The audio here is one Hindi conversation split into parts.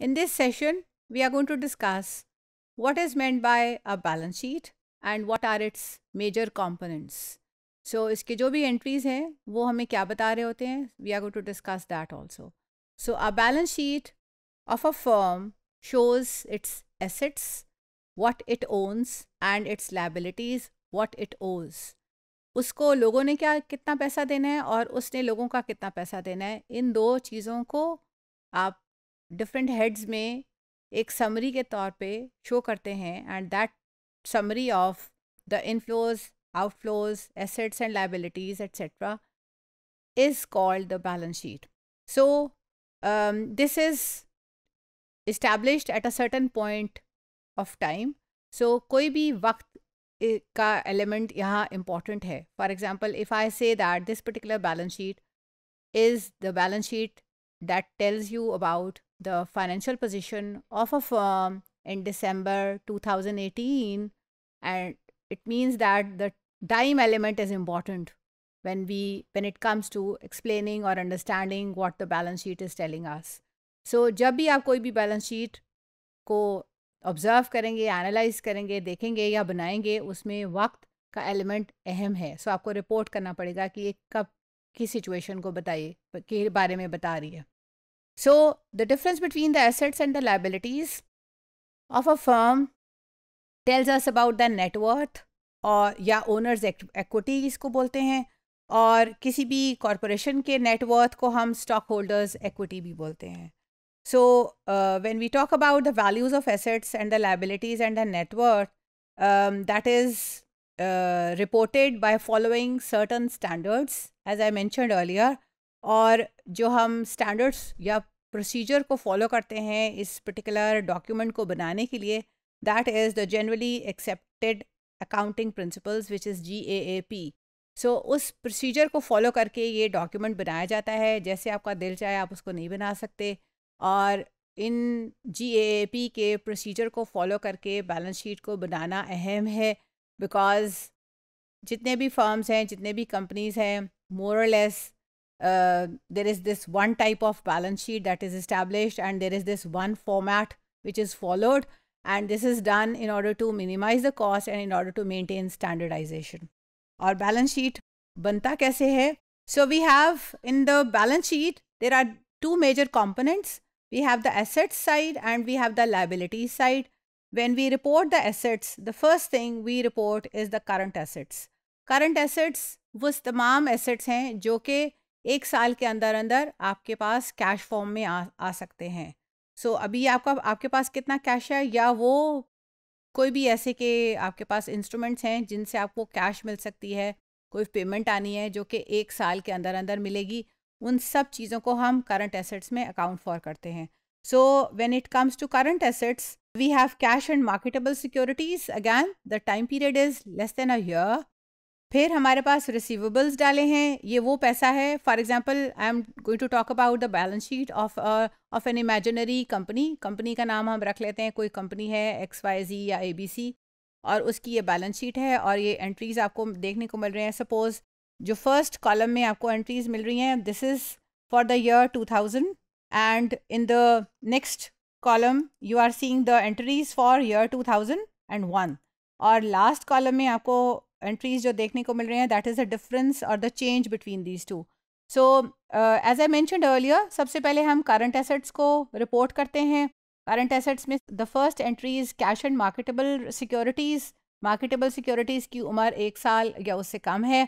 In this session, we are going to discuss what is meant by a balance sheet and what are its major components. So इसके जो भी entries हैं वो हमें क्या बता रहे होते हैं we are going to discuss that also. So a balance sheet of a firm shows its assets, what it owns and its liabilities, what it owes. उसको लोगों ने क्या कितना पैसा देना है और उसने लोगों का कितना पैसा देना है इन दो चीज़ों को आप डिफरेंट हेड्स में एक समरी के तौर पे शो करते हैं and that summary of the inflows outflows assets and liabilities etcetera is called the balance sheet so this is established at a certain point of time so कोई भी वक्त का एलिमेंट यहाँ इम्पॉर्टेंट है for example if I say that this particular balance sheet is the balance sheet that tells you about the financial position of a firm in December 2018 and it means that the time element is important when we when it comes to explaining or understanding what the balance sheet is telling us so jab bhi aap koi bhi balance sheet ko observe करेंगे एनालाइज करेंगे देखेंगे या बनाएंगे उसमें वक्त का एलिमेंट अहम है सो so, आपको रिपोर्ट करना पड़ेगा कि ये कब की सिचुएशन को बताइए के बारे में बता रही है So, the difference between the assets and the liabilities of a firm tells us about the net worth or या owner's equity इसको बोलते हैं Or किसी भी corporation के net worth को हम stockholders equity भी बोलते हैं. So, uh, when we talk about the values of assets and the liabilities and the net worth, um, that is uh, reported by following certain standards, as I mentioned earlier. और जो हम स्टैंडर्ड्स या प्रोसीजर को फॉलो करते हैं इस पर्टिकुलर डॉक्यूमेंट को बनाने के लिए that is the generally accepted accounting principles which is G A A P so उस प्रोसीजर को फॉलो करके ये डॉक्यूमेंट बनाया जाता है जैसे आपका दिल चाहे आप उसको नहीं बना सकते और इन जी ए पी के प्रोसीजर को फॉलो करके बैलेंस शीट को बनाना अहम है बिकॉज़ जितने भी फर्म्स हैं जितने भी कंपनीज़ हैं मोरलेस uh, there is this one type of balance sheet that is established and there is this one format which is followed and this is done in order to minimize the cost and in order to maintain standardization. Our balance sheet banta kaise hai? So we have in the balance sheet there are two major components. We have the assets side and we have the liability side. When we report the assets, the first thing we report is the current assets. Current assets the तमाम assets hain jo ke एक साल के अंदर अंदर आपके पास कैश फॉर्म में आ आ सकते हैं सो so, अभी आपका आपके पास कितना कैश है या वो कोई भी ऐसे के आपके पास इंस्ट्रूमेंट्स हैं जिनसे आपको कैश मिल सकती है कोई पेमेंट आनी है जो कि एक साल के अंदर अंदर मिलेगी उन सब चीज़ों को हम करंट एसेट्स में अकाउंट फॉर करते हैं so when it comes to current assets we have cash and marketable securities again the time period is less than a year फिर हमारे पास रिसीवेबल्स डाले हैं ये वो पैसा है for example I am going to talk about the balance sheet of of an imaginary company company का नाम हम रख लेते हैं कोई कंपनी है एक्स वाई जी या ए बी सी और उसकी ये बैलेंस शीट है और ये एंट्रीज़ आपको देखने को मिल रहे हैं सपोज़ जो फर्स्ट कॉलम में आपको एंट्रीज़ मिल रही हैं this is for the year two thousand and in the next column you are seeing the entries for year two thousand and one और लास्ट कॉलम में आपको एंट्रीज जो देखने को मिल रहे हैं दैट इज़ अ डिफरेंस और the change between these two so as I mention earlier सबसे पहले हम करंट एसेट्स को रिपोर्ट करते हैं करंट एसेट्स में the first entries cash and marketable securities marketable securities की उम्र एक साल या उससे कम है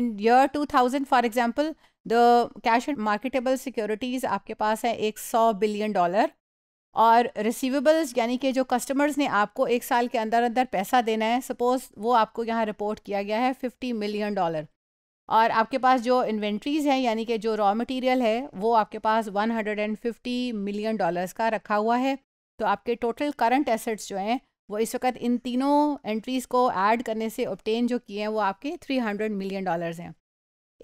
in year two thousand for example the cash and marketable securities आपके पास है एक सौ बिलियन डॉलर और रिसीवेबल्स यानी कि जो कस्टमर्स ने आपको एक साल के अंदर अंदर पैसा देना है सपोज़ वो आपको यहाँ रिपोर्ट किया गया है फिफ्टी मिलियन डॉलर और आपके पास जो इन्वेंट्रीज़ हैं यानी कि जो रॉ मटेरियल है वो आपके पास one hundred and fifty million dollars का रखा हुआ है तो आपके टोटल करंट एसेट्स जो हैं वो इस वक्त इन तीनों एंट्रीज़ को ऐड करने से ऑप्टेन जो किए हैं वो आपके थ्री हंड्रेड मिलियन डॉलर्स हैं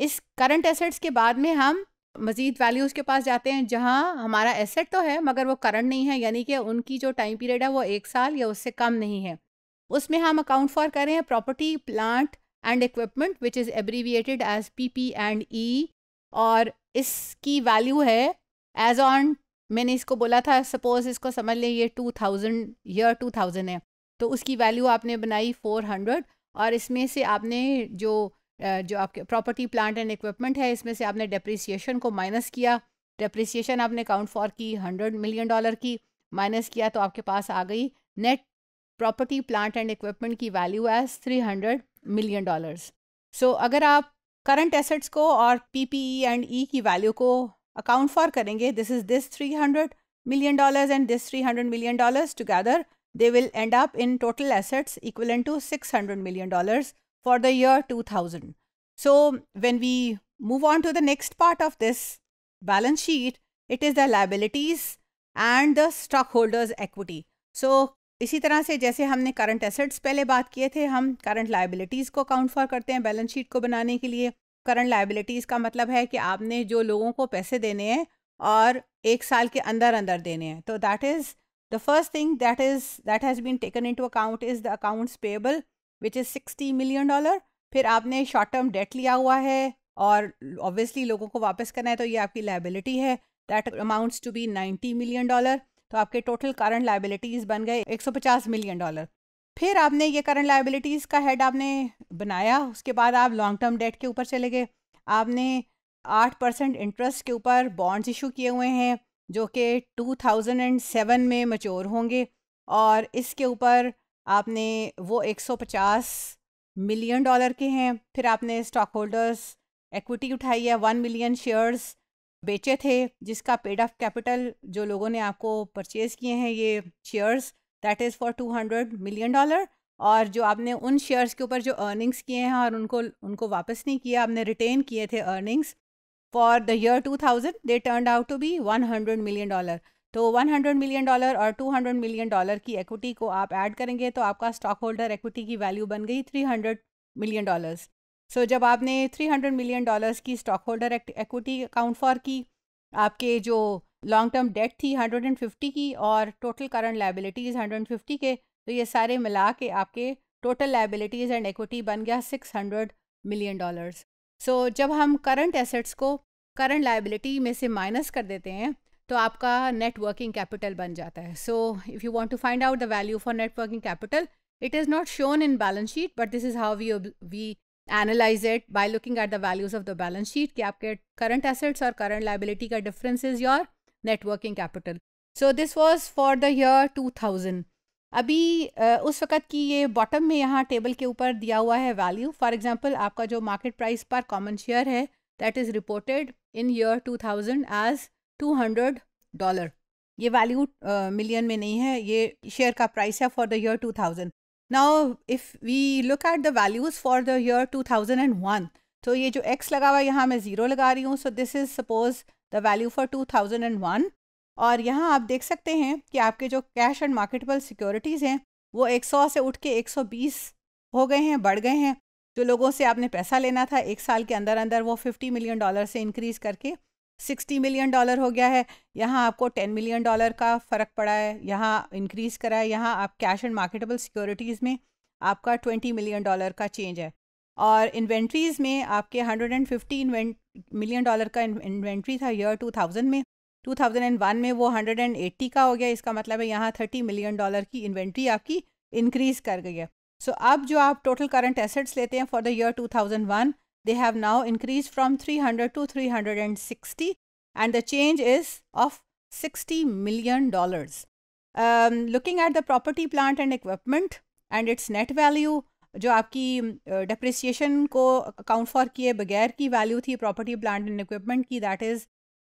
इस करंट एसेट्स के बाद में हम मजीद वैल्यूज़ के पास जाते हैं जहाँ हमारा एसेट तो है मगर वो करंट नहीं है यानी कि उनकी जो टाइम पीरियड है वो एक साल या उससे कम नहीं है उसमें हम अकाउंट फॉर कर रहे हैं property plant and equipment which is abbreviated as P P and E और इसकी वैल्यू है एज ऑन मैंने इसको बोला था सपोज़ इसको समझ लें ये two thousand year two thousand है तो उसकी वैल्यू आपने बनाई फोर हंड्रेड और इसमें से आपने जो जो आपके प्रॉपर्टी प्लांट एंड इक्विपमेंट है इसमें से आपने डेप्रिसिएशन को माइनस किया डेप्रिसिएशन आपने काउंट फॉर की हंड्रेड मिलियन डॉलर की माइनस किया तो आपके पास आ गई net property plant and equipment की value as three hundred million dollars so अगर आप करंट एसेट्स को और P P E and E की वैल्यू को अकाउंट फॉर करेंगे this is this three hundred million and this three million million together they will end up in total assets equal to six hundred million dollars for the year 2000. So when we move on to the next part of this balance sheet, it is the liabilities and the stockholders equity. So इसी तरह से जैसे हमने करंट एसेट्स पहले बात किए थे हम करंट लाइबिलिटीज़ को काउंट फॉर करते हैं बैलेंस शीट को बनाने के लिए करंट लाइबिलिटीज़ का मतलब है कि आपने जो लोगों को पैसे देने हैं और एक साल के अंदर अंदर देने हैं तो that is the first thing that is that has been taken into account is the accounts payable which is sixty million dollar फिर आपने शॉर्ट टर्म डेट लिया हुआ है और ऑब्वियसली लोगों को वापस करना है तो ये आपकी लाइबिलिटी है that amounts to be ninety million dollar तो आपके टोटल करंट लाइबिलिटीज़ बन गए एक सौ पचास मिलियन डॉलर फिर आपने ये करंट लाइबिलिटीज़ का हेड आपने बनाया उसके बाद आप लॉन्ग टर्म डेट के ऊपर चले गए आपने आठ परसेंट इंटरेस्ट के ऊपर बॉन्ड्स इशू किए हुए हैं जो कि टू थाउजेंड एंड सेवन में मच्योर होंगे और इसके ऊपर आपने वो 150 मिलियन डॉलर के हैं फिर आपने स्टॉक होल्डर्स एक्विटी उठाई है वन मिलियन शेयर्स बेचे थे जिसका पेड ऑफ कैपिटल जो लोगों ने आपको परचेज़ किए हैं ये shares that is for two hundred million dollar और जो आपने उन शेयर्स के ऊपर जो अर्निंग्स किए हैं और उनको उनको वापस नहीं किया आपने रिटेन किए थे earnings for the year two thousand they turn out to be one hundred million dollar तो 100 मिलियन डॉलर और 200 मिलियन डॉलर की इक्विटी को आप ऐड करेंगे तो आपका स्टॉक होल्डर इक्विटी की वैल्यू बन गई 300 मिलियन डॉलर्स सो जब आपने 300 मिलियन डॉलर्स की stock holder equity account for की आपके जो लॉन्ग टर्म डेट थी 150 की और टोटल करंट लाइबिलिटीज़ 150 के तो ये सारे मिला के आपके टोटल लाइबिलिटीज़ एंड इक्विटी बन गया 600 मिलियन डॉलर्स सो जब हम करंट एसेट्स को करंट लाइबिलिटी में से माइनस कर देते हैं तो आपका नेटवर्किंग कैपिटल बन जाता है so if you want to find out the value for net working capital it is not shown in balance sheet but this is how we we analyse it by looking at the values of the balance sheet कि आपके करंट एसेट्स और करंट लाइबिलिटी का difference is your net working capital so this was for the year two thousand अभी उस वक़्त की ये बॉटम में यहाँ टेबल के ऊपर दिया हुआ है वैल्यू फॉर एग्जांपल आपका जो मार्केट प्राइस पर कॉमन शेयर है that is reported in year two thousand as two hundred dollar ये वैल्यू मिलियन में नहीं है ये शेयर का प्राइस है for the year two thousand now if we look at the values for the year two thousand and one तो ये जो एक्स लगा हुआ है यहाँ मैं ज़ीरो लगा रही हूँ so this is suppose the value for two thousand and one और यहाँ आप देख सकते हैं कि आपके जो कैश एंड मार्केटेबल सिक्योरिटीज़ हैं वो एक सौ से उठ के एक सौ बीस हो गए हैं बढ़ गए हैं जो लोगों से आपने पैसा लेना था एक साल के अंदर अंदर वो फिफ्टी मिलियन डॉलर से इंक्रीज़ करके सिक्सटी मिलियन डॉलर हो गया है यहाँ आपको टेन मिलियन डॉलर का फ़र्क पड़ा है यहाँ इंक्रीज़ करा है यहाँ आप कैश एंड मार्केटेबल सिक्योरिटीज़ में आपका ट्वेंटी मिलियन डॉलर का चेंज है और इन्वेंट्रीज़ में आपके hundred and fifty million dollar का इन्वेंट्री था ईयर टू थाउजेंड में टू थाउजेंड एंड वन में वो हंड्रेड एंड एट्टी का हो गया इसका मतलब है यहाँ थर्टी मिलियन डॉलर की इन्वेंट्री आपकी इंक्रीज़ कर गई है सो so, अब जो आप टोटल करंट एसेट्स लेते हैं for the year one They have now increased from 300 to 360 and the change is of $60 million. Um, looking at the property, plant and equipment and its net value, जो आपकी डिप्रिसिएशन uh, को अकाउंट फॉर किए बगैर की वैल्यू थी प्रॉपर्टी प्लांट एंड इक्विपमेंट की that is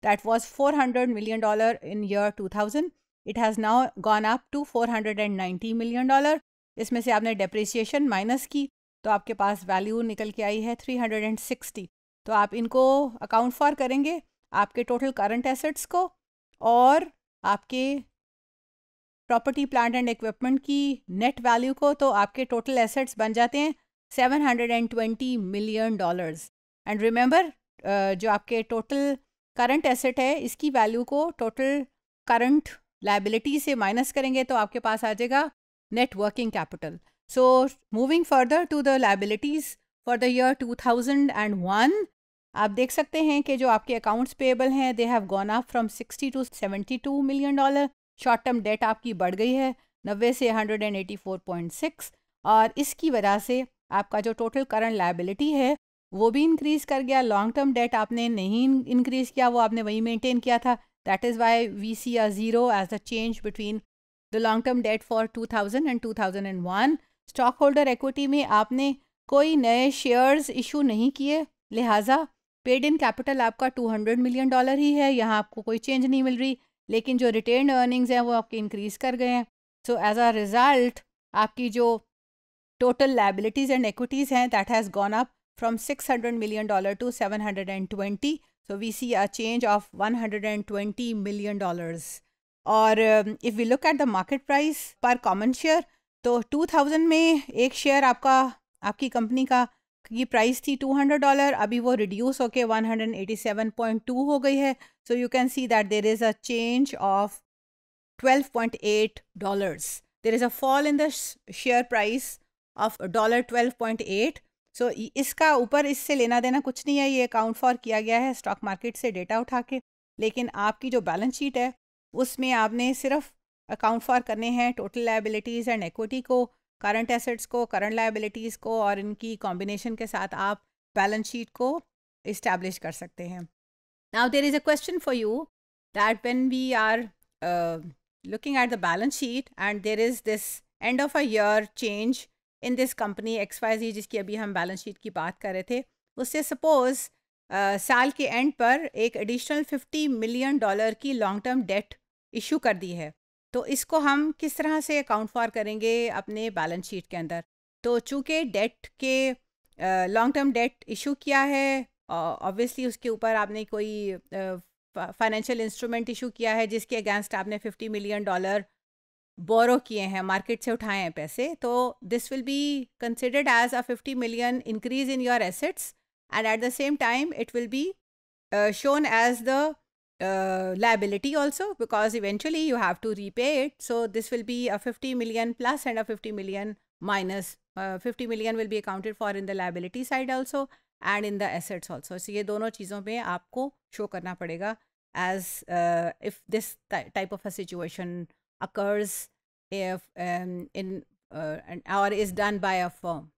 that was 400 million dollar in year 2000 it has now gone up to 490 million dollar इसमें से आपने डिप्रिसिएशन माइनस की तो आपके पास वैल्यू निकल के आई है 360 तो आप इनको अकाउंट फॉर करेंगे आपके टोटल करंट एसेट्स को और आपके प्रॉपर्टी प्लांट एंड इक्विपमेंट की नेट वैल्यू को तो आपके टोटल एसेट्स बन जाते हैं 720 मिलियन डॉलर्स एंड रिमेंबर जो आपके टोटल करंट एसेट है इसकी वैल्यू को टोटल करंट लाइबिलिटी से माइनस करेंगे तो आपके पास आ जाएगा net working capital So moving further to the liabilities for the year 2001, आप देख सकते हैं कि जो आपके अकाउंट्स पेबल हैं they have gone up from 60 to 72 million dollar short term debt आपकी बढ़ गई है नब्बे से 184.6 और इसकी वजह से आपका जो टोटल करंट लाइबिलिटी है वो भी इंक्रीज़ कर गया लॉन्ग टर्म डेट आपने नहीं इंक्रीज़ किया वो आपने वही मेंटेन किया था that is why we see are zero as a change between the long term debt for 2000 and 2001 stock holder equity में आपने कोई नए शेयर्स इशू नहीं किए लिहाजा पेड इन कैपिटल आपका 200 मिलियन डॉलर ही है यहाँ आपको कोई चेंज नहीं मिल रही लेकिन जो रिटेन अर्निंग्स हैं वो आपके इंक्रीज़ कर गए हैं सो एज अ रिज़ल्ट आपकी जो टोटल लाइबिलिटीज़ एंड एक्विटीज़ हैं that has gone up from 600 million dollar to 720 so we see a change of 120 million dollars और if we look at the market price पर कॉमन शेयर तो 2000 में एक शेयर आपका आपकी कंपनी का की प्राइस थी 200 डॉलर अभी वो रिड्यूस होके 187.2 हो गई है so you can see that there is a change of 12.8 is a fall in the share price of dollar twelve point 12.8 so इसका ऊपर इससे लेना देना कुछ नहीं है ये अकाउंट फॉर किया गया है स्टॉक मार्केट से डेटा उठा के लेकिन आपकी जो बैलेंस शीट है उसमें आपने सिर्फ अकाउंट फॉर करने हैं टोटल लाइबिलिटीज़ एंड एक्विटी को करंट एसेट्स को करंट लाइबिलिटीज़ को और इनकी कॉम्बिनेशन के साथ आप बैलेंस शीट को इस्टेब्लिश कर सकते हैं now there is a question for you that when we are looking at the balance sheet and there is this end of a year change in this company X Y Z जिसकी अभी हम बैलेंस शीट की बात कर रहे थे उससे सपोज uh, साल के एंड पर एक एडिशनल फिफ्टी मिलियन डॉलर की लॉन्ग टर्म डेट इशू कर दी है तो इसको हम किस तरह से अकाउंट फॉर करेंगे अपने बैलेंस शीट के अंदर तो चूँकि डेट के लॉन्ग टर्म डेट इशू किया है ऑब्वियसली उसके ऊपर आपने कोई फाइनेंशियल इंस्ट्रूमेंट इशू किया है जिसके अगेंस्ट आपने फिफ्टी मिलियन डॉलर बोरो किए हैं मार्केट से उठाए हैं पैसे तो this will be considered as a fifty million increase in your assets and at the same time it will be shown as the Uh, liability also because eventually you have to repay it. So this will be a 50 million plus and a 50 million minus. Uh, 50 million will be accounted for in the liability side also and in the assets also. So ये दोनों चीज़ों में आपको show as uh, if this type of a situation occurs if um, in uh, or is done by a firm.